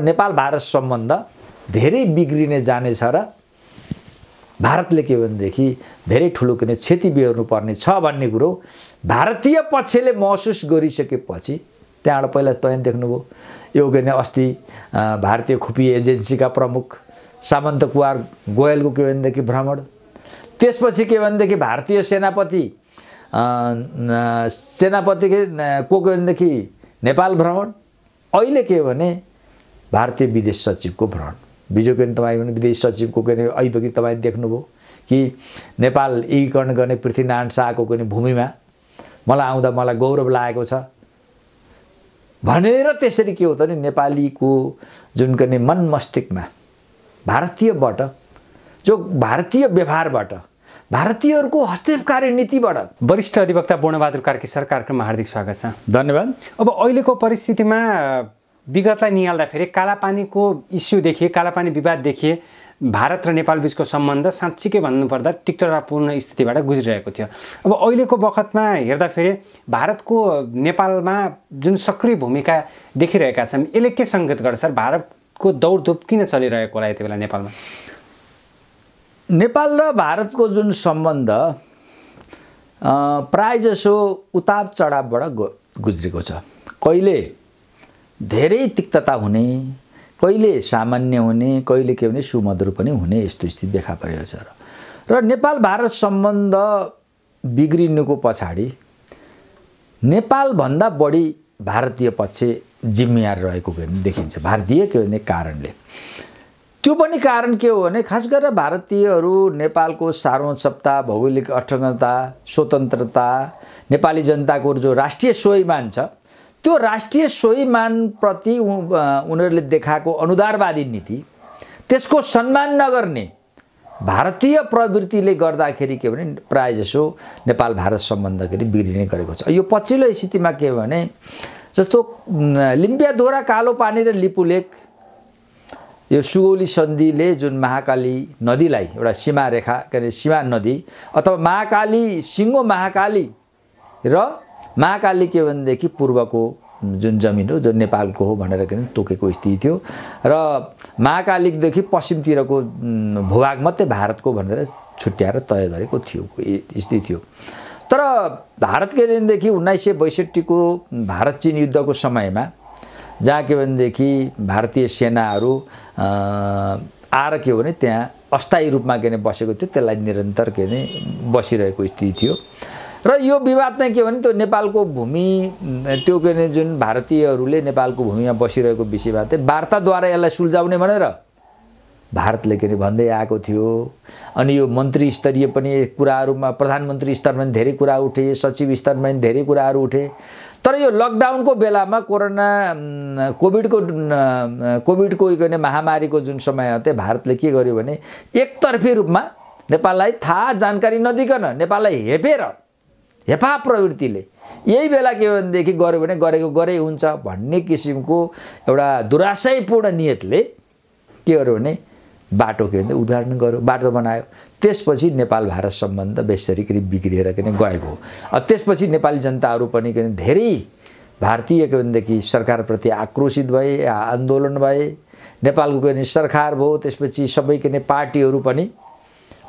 नेपाल भारत सम्बन्ध धेरै बिग्रिने जानेछ र भारतले के भनेदेखि धेरै ठुलो कुनै क्षति बिहोर्नुपर्ने छ भन्ने कुरो भारतीय पक्षले महसुस गरिसकेपछि त्यहाँबाट पहिला तपाईँ देख्नुभयो यो के भने अस्ति भारतीय खुफिया एजेन्सीका प्रमुख सामन्त कुमार गोयलको के भनेदेखि भ्रमण त्यसपछि के भनेदेखि भारतीय सेनापति सेनापति को के भनेदेखि नेपाल भ्रमण अहिले के भने भारतीय विदेश सचिवको भ्रमण बिजो के तपाईँ विदेश सचिवको के अहिलेदेखि तपाईँ देख्नुभयो कि नेपाल एकीकरण गर्ने पृथ्वीनारायण शाहको कुनै भूमिमा मलाई आउँदा मलाई गौरव लागेको छ भनेर त्यसरी के हो त नि नेपालीको जुन कुनै मन मस्तिष्कमा भारतीयबाट जो भारतीय व्यवहारबाट भारतीयहरूको हस्तक्षेपकारी नीतिबाट वरिष्ठ अधिवक्ता पूर्णबहादुर कार्की सर कार्यक्रममा हार्दिक स्वागत छ धन्यवाद अब अहिलेको परिस्थितिमा विगतलाई निहाल्दाखेरि कालापानीको इस्यु देखिए कालापानी विवाद देखिए भारत र नेपाल बिचको सम्बन्ध साँच्चीकै भन्नुपर्दा तिक्ततापूर्ण स्थितिबाट गुज्रिरहेको थियो अब अहिलेको बखतमा हेर्दाखेरि भारतको नेपालमा जुन सक्रिय भूमिका देखिरहेका छन् यसले के सङ्केत गर्छ सर भारतको दौडधुप किन चलिरहेको होला यति बेला नेपालमा नेपाल र भारतको जुन सम्बन्ध जसो उताप चढावबाट गो गुज्रेको छ कहिले धेरै तिक्तता हुने कहिले सामान्य हुने कहिले के भने सुमधुर पनि हुने यस्तो स्थिति देखा परेको छ र नेपाल भारत सम्बन्ध बिग्रिनुको पछाडि नेपालभन्दा बढी भारतीय पक्ष जिम्मेवार रहेको देखिन्छ भारतीय के भने कारणले त्यो पनि कारण के हो भने खास गरेर भारतीयहरू नेपालको सार्वसत्ता भौगोलिक अठङ्गता स्वतन्त्रता नेपाली जनताको जो राष्ट्रिय स्वाभिमान छ त्यो राष्ट्रिय स्वाभिमानप्रति उनीहरूले देखाएको अनुदारवादी नीति त्यसको सम्मान नगर्ने भारतीय प्रवृत्तिले गर्दाखेरि के भने प्रायःजसो नेपाल भारत सम्बन्ध बिग्रिने गरेको छ यो पछिल्लो स्थितिमा के भने जस्तो लिम्पिया दोहोरा कालो पानी र लिपुलेक यो सुगौली सन्धिले जुन महाकाली नदीलाई एउटा सीमा रेखा के अरे सीमा नदी अथवा महाकाली सिङ्गो महाकाली र महाकाली के भनेदेखि पूर्वको जुन जमिन हो जो नेपालको हो भनेर के तोकेको स्थिति थियो र महाकालिकदेखि पश्चिमतिरको भूभाग मात्रै भारतको भनेर छुट्याएर तय गरेको थियो स्थिति थियो तर भारतकै दिनदेखि उन्नाइस सय बैसठीको भारत चिन युद्धको समयमा जहाँ के भनेदेखि भारतीय सेनाहरू आएर के भने त्यहाँ अस्थायी रूपमा के अरे बसेको थियो त्यसलाई निरन्तर के अरे बसिरहेको स्थिति थियो र यो विवाद चाहिँ के भने त्यो नेपालको भूमि त्यो के अरे जुन भारतीयहरूले नेपालको भूमिमा बसिरहेको विषयमा चाहिँ वार्ताद्वारा यसलाई सुल्झाउने भनेर भारतले के अरे भन्दै आएको थियो अनि यो मन्त्री स्तरीय पनि कुराहरूमा प्रधानमन्त्री स्तरमा पनि धेरै कुरा उठे सचिव स्तरमा पनि धेरै कुराहरू उठे तर यो लकडाउनको बेलामा कोरोना कोभिडको कोभिडको के महामारीको जुन समय चाहिँ भारतले के गर्यो भने एकतर्फी रूपमा नेपाललाई थाहा जानकारी नदिकन नेपाललाई हेपेर हेफा प्रवृत्तिले यही बेला के भनेदेखि गऱ्यो भने गरेको गरे हुन्छ भन्ने किसिमको एउटा दुराशयपूर्ण नियतले के गर्यो भने बाटो के भन्दा उद्घाटन गर्यो बाटो बनायो त्यसपछि नेपाल भारत सम्बन्ध बेसरी के अरे बिग्रिएर के गएको हो त्यसपछि नेपाली जनताहरू पनि के धेरै भारतीय के भनेदेखि सरकारप्रति आक्रोशित भए आन्दोलन भए नेपालको के भने सरकार भयो त्यसपछि सबै के पार्टीहरू पनि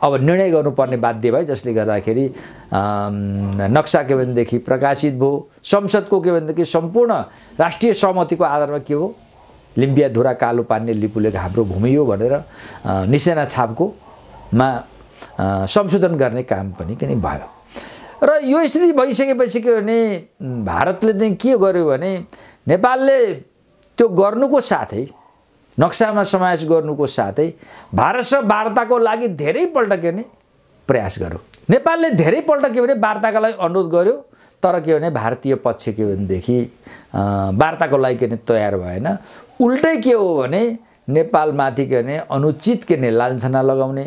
अब निर्णय गर्नुपर्ने बाध्य भयो जसले गर्दाखेरि नक्सा के भनेदेखि प्रकाशित भयो संसदको के भनेदेखि सम्पूर्ण राष्ट्रिय सहमतिको आधारमा के हो लिम्बिया धुरा कालो पार्ने लिपुलेको हाम्रो भूमि हो भनेर निसेना छापकोमा संशोधन गर्ने काम पनि किन भयो र यो स्थिति भइसकेपछि के भने भारतले चाहिँ के गर्यो भने नेपालले त्यो गर्नुको साथै नक्सामा समावेश गर्नुको साथै भारतसँग वार्ताको लागि धेरैपल्ट के भने प्रयास गर्यो नेपालले धेरैपल्ट के भने वार्ताको लागि अनुरोध गर्यो तर के भने भारतीय पक्ष के भनेदेखि वार्ताको लागि के भने तयार भएन उल्टै के हो भने नेपालमाथि के भने अनुचित के भने लान्छना लगाउने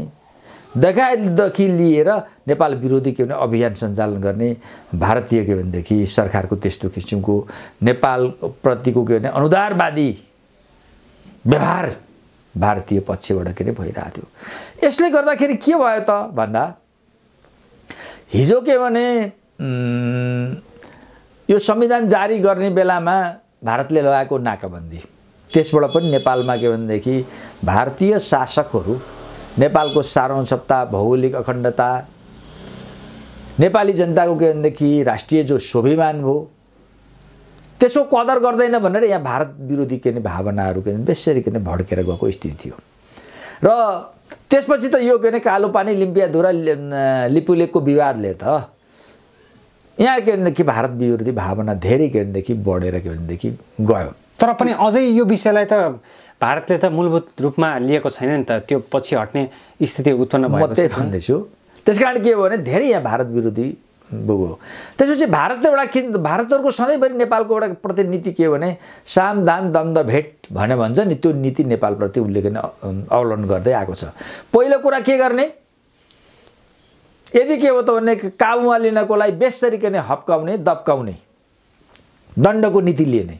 दगाइदेखि लिएर नेपाल विरोधी के भने अभियान सञ्चालन गर्ने भारतीय के भनेदेखि सरकारको त्यस्तो किसिमको नेपालप्रतिको के भने अनुदारवादी व्यवहार भारतीय पक्षबाट के अरे भइरहेको थियो यसले गर्दाखेरि के भयो त भन्दा हिजो के भने यो संविधान जारी गर्ने बेलामा भारतले लगाएको नाकाबन्दी त्यसबाट पनि नेपालमा के भनेदेखि भारतीय शासकहरू नेपालको सार्वसत्ता भौगोलिक अखण्डता नेपाली जनताको के भनेदेखि राष्ट्रिय जो स्वाभिमान भयो त्यसो कदर गर्दैन भनेर यहाँ भारत विरोधी के भावनाहरू के बेसरी के भड्केर गएको स्थिति थियो र त्यसपछि त यो के अरे कालो पानी लिम्पियाधुरा लिपुलेकको विवादले त यहाँ के भनेदेखि भारत विरोधी भावना धेरै के भनेदेखि बढेर के भनेदेखि गयो तर पनि अझै यो विषयलाई त भारतले त मूलभूत रूपमा लिएको छैन नि त त्यो पछि हट्ने स्थिति उत्पन्न भयो त्यही भन्दैछु त्यस कारण के हो भने धेरै यहाँ भारत विरोधी बुगो त्यसपछि भारत एउटा किन भारतहरूको सधैँभरि नेपालको एउटा प्रतिनीति के हो भने साम दान दन्द भेट भने भन्छ नि त्यो नीति नेपालप्रति उसले किन अवलम्बन गर्दै आएको छ पहिलो कुरा के गर्ने यदि के हो त भने काबुमा बेसरी नै हप्काउने दप्काउने दण्डको नीति लिने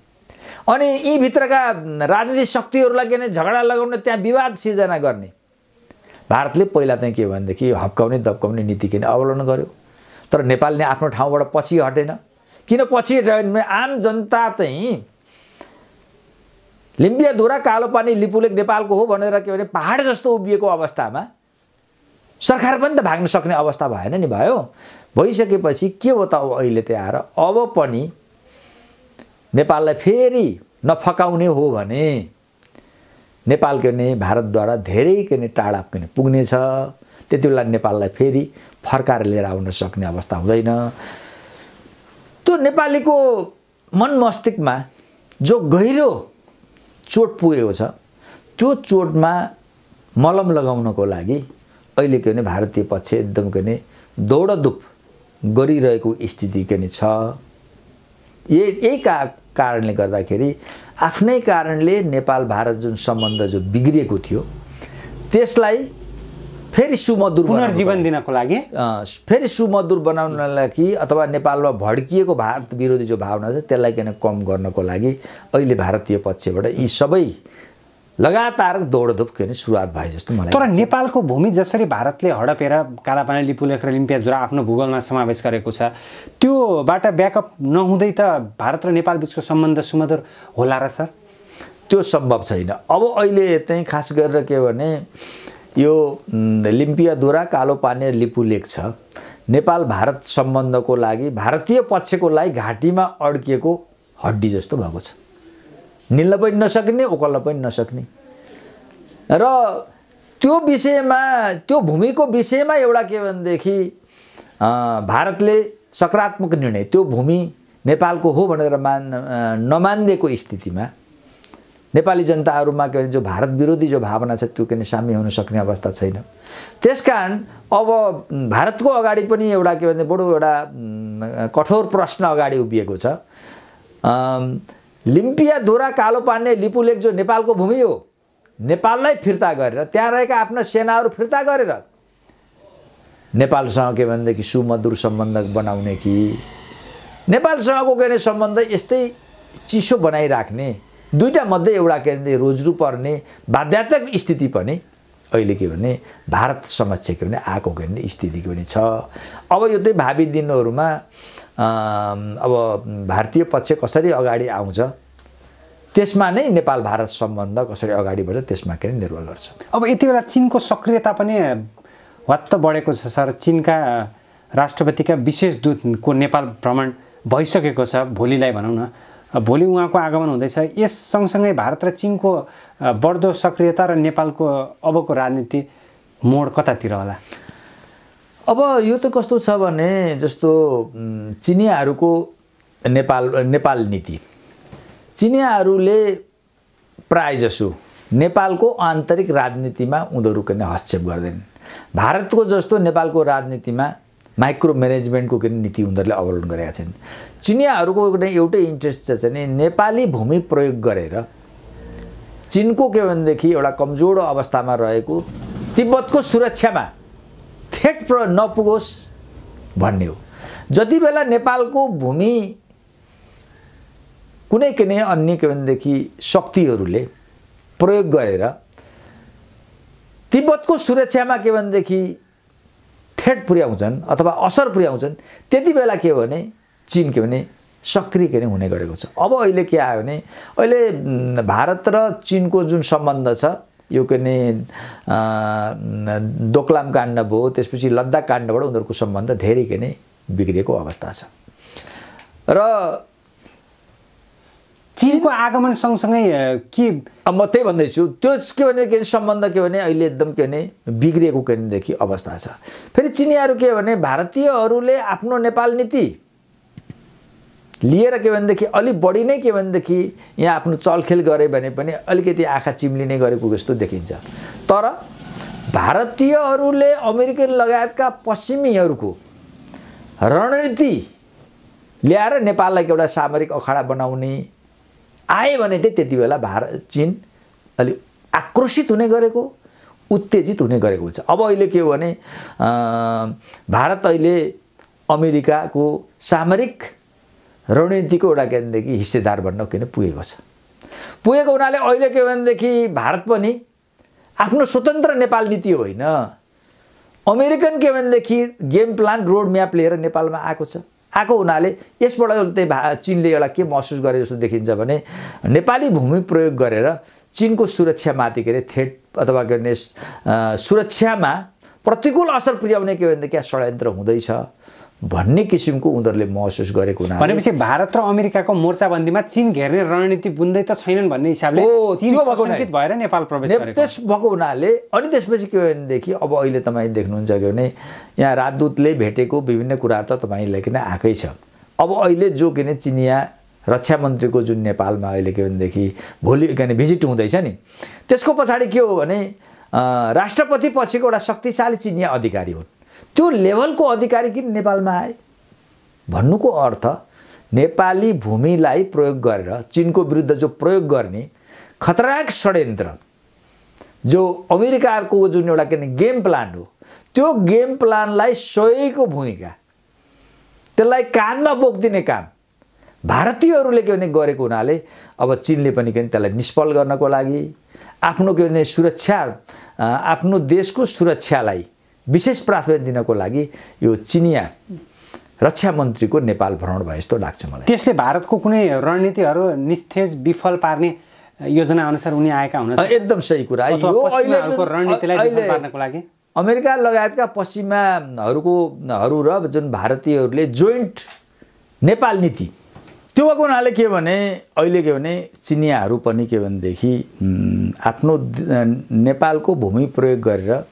अनि यीभित्रका राजनीतिक शक्तिहरूलाई के झगडा लगाउने त्यहाँ विवाद सिर्जना गर्ने भारतले पहिला चाहिँ के भनेदेखि हप्काउने दप्काउने नीति किन अवलम्बन गर्यो तर नेपालले आफ्नो ठाउँबाट पछि हटेन किन पछि आम जनता चाहिँ लिम्बियाधुरा पानी लिपुलेक नेपालको हो भनेर के भने पाहाड जस्तो उभिएको अवस्थामा सरकार पनि त भाग्न सक्ने अवस्था भएन नि भयो भइसकेपछि के हो त अब अहिले त्यहाँ आएर अब पनि नेपाललाई फेरि नफकाउने हो भने नेपालको नै भारतद्वारा धेरैको नै टाढा किन पुग्नेछ त्यति बेला नेपाललाई फेरि फर्काएर लिएर आउन सक्ने अवस्था हुँदैन त्यो नेपालीको मन मस्तिष्कमा जो गहिरो चोट पुगेको छ त्यो चोटमा मलम लगाउनको लागि अहिलेको नै भारतीय पक्ष एकदमको नै दौडधुप गरिरहेको स्थिति के छ यही यही का कारणले गर्दाखेरि आफ्नै कारणले नेपाल भारत जुन सम्बन्ध जो बिग्रिएको थियो त्यसलाई फेरि सुमधुर पुनर्जीवन दिनको लागि फेरि सुमधुर बनाउनलाई लागि अथवा नेपालमा भड्किएको भारत विरोधी जो भावना छ त्यसलाई किन कम गर्नको लागि अहिले भारतीय पक्षबाट यी सबै लगातार दौडधुप के अरे सुरुवात भए जस्तो मलाई तर नेपालको भूमि जसरी भारतले हडपेर कालापानी लिम्पिया जुरा आफ्नो भूगोलमा समावेश गरेको छ त्योबाट ब्याकअप नहुँदै त भारत र नेपाल बिचको सम्बन्ध सुमधुर होला र सर त्यो सम्भव छैन अब अहिले चाहिँ खास गरेर के भने यो लिम्पियाधुरा कालो पानी लिपु छ नेपाल भारत सम्बन्धको लागि भारतीय पक्षको लागि घाँटीमा अड्किएको हड्डी जस्तो भएको छ निल्न पनि नसक्ने उकल्न पनि नसक्ने र त्यो विषयमा त्यो भूमिको विषयमा एउटा के भनेदेखि भारतले सकारात्मक निर्णय त्यो भूमि नेपालको हो भनेर मान नमानिदिएको स्थितिमा नेपाली जनताहरूमा के भने जो भारत विरोधी जो भावना छ त्यो के भने साम्य हुन सक्ने अवस्था छैन त्यस कारण अब भारतको अगाडि पनि एउटा के भने बडो एउटा कठोर प्रश्न अगाडि उभिएको छ लिम्पिया लिम्पियाधुरा लिपु लिपुलेक जो नेपालको भूमि हो नेपाललाई फिर्ता गरेर त्यहाँ रहेका आफ्ना सेनाहरू फिर्ता गरेर नेपालसँग के भनेदेखि सुमधुर सम्बन्ध बनाउने कि नेपालसँगको के अरे सम्बन्ध यस्तै चिसो बनाइराख्ने दुईवटा मध्ये एउटा के भने रोज्नु पर्ने बाध्यात्मक स्थिति पनि अहिले के भने भारत समक्ष के भने आएको के भने स्थिति के भने छ अब यो चाहिँ भावी दिनहरूमा अब भारतीय पक्ष कसरी अगाडि आउँछ त्यसमा नै नेपाल भारत सम्बन्ध कसरी अगाडि बढ्छ त्यसमा के निर्भर गर्छ अब यति बेला चिनको सक्रियता पनि वात्त बढेको छ सर चिनका राष्ट्रपतिका विशेष दूतको नेपाल भ्रमण भइसकेको छ भोलिलाई भनौँ न भोलि उहाँको आगमन हुँदैछ यस सँगसँगै भारत र चिनको बढ्दो सक्रियता र नेपालको अबको राजनीति मोड कतातिर होला अब यो त कस्तो छ भने जस्तो चिनियाहरूको नेपाल नेपाल नीति चिनियाहरूले प्रायःजसो नेपालको आन्तरिक राजनीतिमा उनीहरूको नै हस्तक्षेप गर्दैनन् भारतको जस्तो नेपालको राजनीतिमा माइक्रो म्यानेजमेन्टको के नीति उनीहरूले अवलम्बन गरेका छन् चिनियाहरूको एउटै इन्ट्रेस्ट छ भने नेपाली भूमि प्रयोग गरेर चिनको के भनेदेखि एउटा कमजोर अवस्थामा रहेको तिब्बतको सुरक्षामा थेट प्र नपुगोस् भन्ने हो जति बेला नेपालको भूमि कुनै कुनै अन्य के भनेदेखि शक्तिहरूले प्रयोग गरेर तिब्बतको सुरक्षामा के भनेदेखि इफेक्ट पुर्याउँछन् अथवा असर पुर्याउँछन् त्यति बेला के हो भने चिन के भने सक्रिय के नै हुने गरेको छ अब अहिले के आयो भने अहिले भारत र चिनको जुन सम्बन्ध छ यो के भने दोकलाम काण्ड भयो त्यसपछि लद्दाख काण्डबाट उनीहरूको सम्बन्ध धेरै के नै बिग्रिएको अवस्था छ र चिनको आगमन सँगसँगै के म त्यही भन्दैछु त्यो के भनेदेखि सम्बन्ध के भने अहिले एकदम के भने बिग्रिएको के भनेदेखि अवस्था छ फेरि चिनियाहरू के भने भारतीयहरूले आफ्नो नेपाल नीति लिएर के भनेदेखि अलिक बढी नै के भनेदेखि यहाँ आफ्नो चलखेल गरे भने पनि अलिकति आँखा चिम्लिने गरेको जस्तो देखिन्छ तर भारतीयहरूले अमेरिकन लगायतका पश्चिमीहरूको रणनीति ल्याएर नेपाललाई एउटा सामरिक अखाडा बनाउने आए भने चाहिँ त्यति बेला भारत चिन अलिक आक्रोशित हुने गरेको उत्तेजित हुने गरेको हुन्छ अब अहिले के हो भने भारत अहिले अमेरिकाको सामरिक रणनीतिको एउटा केन्द्रदेखि हिस्सेदार भन्न किन पुगेको छ पुगेको हुनाले अहिले के हो भनेदेखि भारत पनि आफ्नो स्वतन्त्र नेपाल नीति होइन अमेरिकन के भनेदेखि गेम प्लान रोड म्याप लिएर नेपालमा आएको छ आएको हुनाले यसबाट चाहिँ भा चिनले एउटा के महसुस गरे जस्तो देखिन्छ भने नेपाली भूमि प्रयोग गरेर चिनको सुरक्षामाथि के अरे थ्रेट अथवा के अरे सुरक्षामा प्रतिकूल असर पुर्याउने के भनेदेखि षड्यन्त्र हुँदैछ भन्ने किसिमको उनीहरूले महसुस गरेको हुनाले भनेपछि भारत र अमेरिकाको मोर्चाबन्दीमा चिन घेर्ने रणनीति बुन्दै त छैनन् भन्ने हिसाबले भएर नेपाल प्रवेश त्यस भएको हुनाले अनि त्यसपछि के भनेदेखि अब अहिले तपाईँ देख्नुहुन्छ के भने यहाँ राजदूतले भेटेको विभिन्न कुराहरू त तपाईँलाई किन आएकै छ अब अहिले जो किन चिनिया रक्षा मन्त्रीको जुन नेपालमा अहिले के भनेदेखि भोलि के भिजिट हुँदैछ नि त्यसको पछाडि के हो भने राष्ट्रपति पछिको एउटा शक्तिशाली चिनिया अधिकारी हुन् त्यो लेभलको अधिकारी किन नेपालमा आए भन्नुको अर्थ नेपाली भूमिलाई प्रयोग गरेर चिनको विरुद्ध जो प्रयोग गर्ने खतरनाक षड्यन्त्र जो अमेरिकाको जुन एउटा के गेम प्लान हो त्यो गेम प्लानलाई सहीको भूमिका त्यसलाई कानमा बोकिदिने काम भारतीयहरूले के भने गरेको हुनाले अब चिनले पनि के भने त्यसलाई निष्फल गर्नको लागि आफ्नो के भने सुरक्षा आफ्नो देशको सुरक्षालाई विशेष प्राथमिकता दिनको लागि यो चिनिया रक्षा मन्त्रीको नेपाल भ्रमण भयो जस्तो लाग्छ मलाई त्यसले भारतको कुनै रणनीतिहरू निस्तेज विफल पार्ने योजना अनुसार उनी आएका हुन एकदम सही कुरा यो पार्नको लागि अमेरिका लगायतका पश्चिमाहरूको र जुन भारतीयहरूले जोइन्ट नेपाल नीति त्यो भएको हुनाले के भने अहिले के भने चिनियाहरू पनि के भनेदेखि आफ्नो नेपालको भूमि प्रयोग गरेर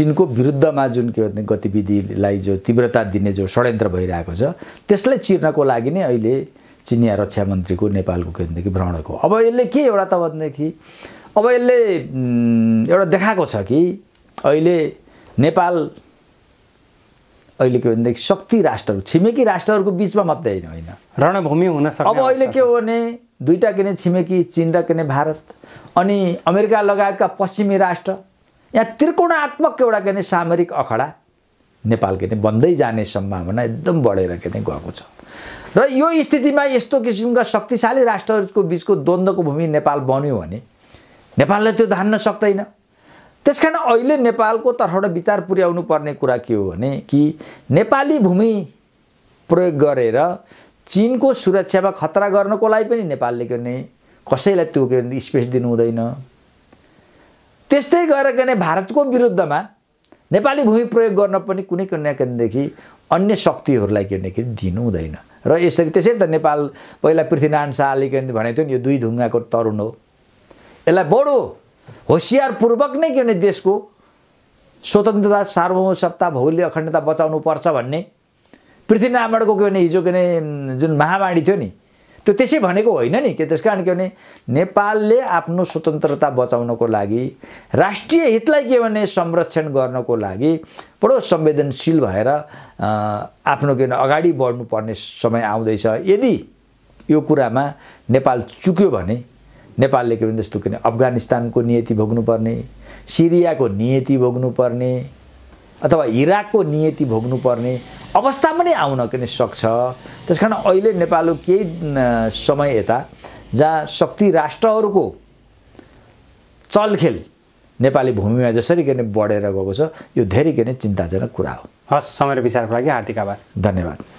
चिनको विरुद्धमा जुन के भन्ने गतिविधिलाई जो तीव्रता दिने जो षड्यन्त्र भइरहेको छ त्यसलाई चिर्नको लागि नै अहिले चिनिया रक्षा मन्त्रीको नेपालको के भनेदेखि भ्रमणको अब यसले के एउटा त भनेदेखि अब यसले एउटा देखाएको छ कि अहिले नेपाल अहिले के भनेदेखि शक्ति राष्ट्रहरू छिमेकी राष्ट्रहरूको बिचमा मात्रै होइन होइन रणभूमि हुन सक्छ अब अहिले के हो भने दुईवटा किने छिमेकी चिन र किने भारत अनि अमेरिका लगायतका पश्चिमी राष्ट्र यहाँ त्रिकोणात्मक एउटा के भने सामरिक अखडा नेपाल के भने बन्दै जाने सम्भावना एकदम बढेर के भने गएको छ र यो स्थितिमा यस्तो किसिमका शक्तिशाली राष्ट्रहरूको बिचको द्वन्द्वको भूमि नेपाल बन्यो भने नेपालले त्यो धान्न सक्दैन त्यस कारण अहिले नेपालको तर्फबाट विचार पुर्याउनु पर्ने कुरा के हो भने कि नेपाली भूमि प्रयोग गरेर चिनको सुरक्षामा खतरा गर्नको लागि पनि नेपालले के भने कसैलाई त्यो के भने स्पेस दिनु हुँदैन त्यस्तै गरेर के भारतको विरुद्धमा नेपाली भूमि प्रयोग गर्न पनि कुनै कन्यादेखि अन्य शक्तिहरूलाई के दिनु हुँदैन र यसरी त्यसै त नेपाल पहिला पृथ्वीनारायण शाहले के भनेको थियो नि यो दुई ढुङ्गाको तरुण हो यसलाई बडो होसियारपूर्वक नै के भने देशको स्वतन्त्रता सार्वभौमसत्ता भौगोलिक अखण्डता बचाउनुपर्छ भन्ने पृथ्वीनारायणको के भने हिजो के जुन महावाणी थियो नि त्यो त्यसै भनेको होइन नि के त्यस कारण के भने नेपालले आफ्नो स्वतन्त्रता बचाउनको लागि राष्ट्रिय हितलाई के भने संरक्षण गर्नको लागि बडो संवेदनशील भएर आफ्नो के भने अगाडि बढ्नुपर्ने समय आउँदैछ यदि यो कुरामा नेपाल चुक्यो भने नेपालले के भने जस्तो के अफगानिस्तानको नियति भोग्नुपर्ने सिरियाको नियति भोग्नुपर्ने अथवा हिराकको नियति भोग्नुपर्ने अवस्था पनि आउन पनि सक्छ त्यस कारण अहिले नेपालको केही समय यता जहाँ शक्ति राष्ट्रहरूको चलखेल नेपाली भूमिमा जसरी के बढेर गएको छ यो धेरै के चिन्ताजनक कुरा हो हस् समय विचारको लागि हार्दिक आभार धन्यवाद